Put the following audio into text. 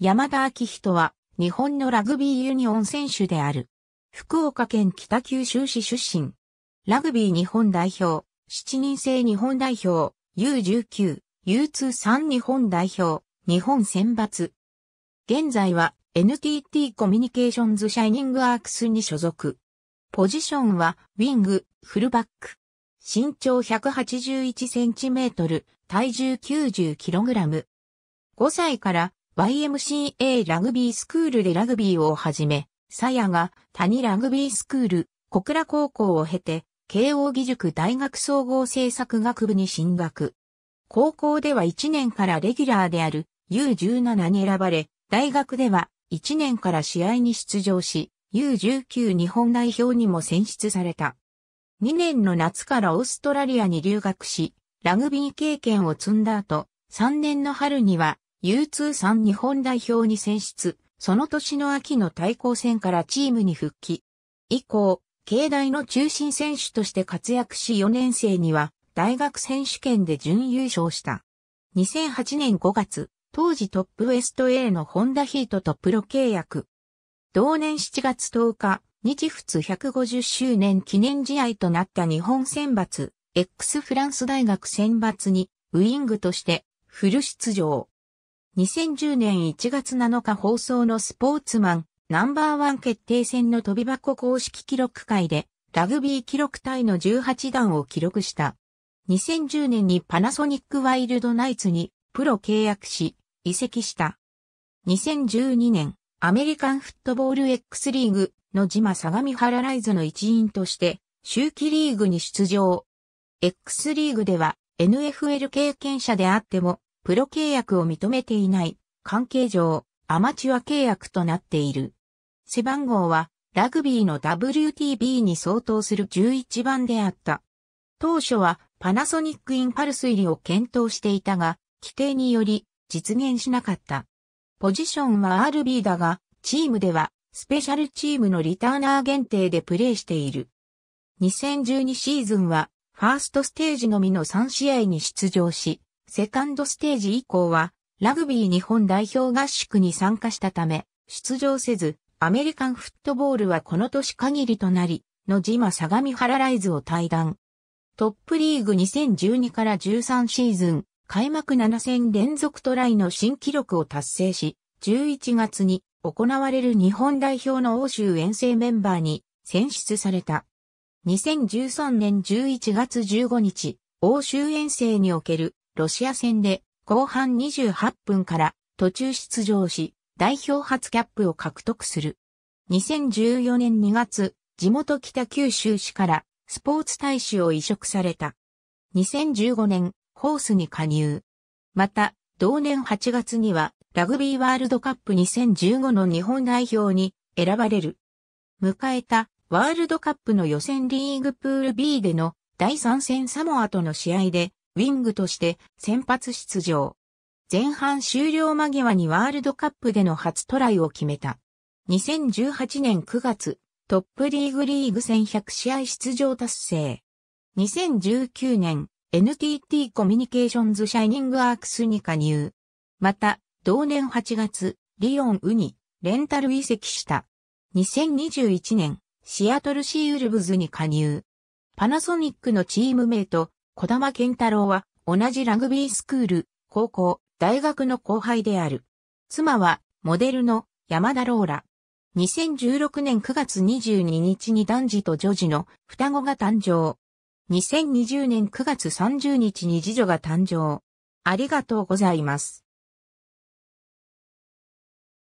山田昭人は、日本のラグビーユニオン選手である。福岡県北九州市出身。ラグビー日本代表、7人制日本代表、U19、U23 日本代表、日本選抜。現在は NTT コミュニケーションズシャイニングアークスに所属。ポジションは、ウィング、フルバック。身長1 8 1トル、体重9 0ラム。5歳から YMCA ラグビースクールでラグビーをはじめ、鞘が谷ラグビースクール、小倉高校を経て、慶応義塾大学総合政策学部に進学。高校では1年からレギュラーである U17 に選ばれ、大学では1年から試合に出場し、U19 日本代表にも選出された。2年の夏からオーストラリアに留学し、ラグビー経験を積んだ後、3年の春には U23 日本代表に選出、その年の秋の対抗戦からチームに復帰。以降、境内の中心選手として活躍し4年生には大学選手権で準優勝した。2008年5月、当時トップウエスト A のホンダヒートとプロ契約。同年7月10日、日仏150周年記念試合となった日本選抜、X フランス大学選抜に、ウイングとして、フル出場。2010年1月7日放送のスポーツマンナンバーワン決定戦の飛び箱公式記録会でラグビー記録隊の18段を記録した。2010年にパナソニックワイルドナイツにプロ契約し移籍した。2012年アメリカンフットボール X リーグの島相模原ライズの一員として周期リーグに出場。X リーグでは NFL 経験者であってもプロ契約を認めていない、関係上、アマチュア契約となっている。背番号は、ラグビーの WTB に相当する11番であった。当初は、パナソニックインパルス入りを検討していたが、規定により、実現しなかった。ポジションは RB だが、チームでは、スペシャルチームのリターナー限定でプレーしている。2012シーズンは、ファーストステージのみの3試合に出場し、セカンドステージ以降は、ラグビー日本代表合宿に参加したため、出場せず、アメリカンフットボールはこの年限りとなり、の島相模原ライズを退団。トップリーグ2012から13シーズン、開幕7戦連続トライの新記録を達成し、11月に行われる日本代表の欧州遠征メンバーに選出された。2013年11月15日、欧州遠征におけるロシア戦で後半28分から途中出場し、代表初キャップを獲得する。2014年2月、地元北九州市からスポーツ大使を移植された。2015年、ホースに加入。また、同年8月には、ラグビーワールドカップ2015の日本代表に選ばれる。迎えたワールドカップの予選リーグプール B での第3戦サモアとの試合でウィングとして先発出場。前半終了間際にワールドカップでの初トライを決めた。2018年9月、トップリーグリーグ戦100試合出場達成。2019年、NTT コミュニケーションズシャイニングアークスに加入。また、同年8月、リオンウニ、レンタル移籍した。2021年、シアトルシーウルブズに加入。パナソニックのチームメイト、児玉健太郎は同じラグビースクール、高校、大学の後輩である。妻はモデルの山田ローラ。2016年9月22日に男児と女児の双子が誕生。2020年9月30日に次女が誕生。ありがとうございます。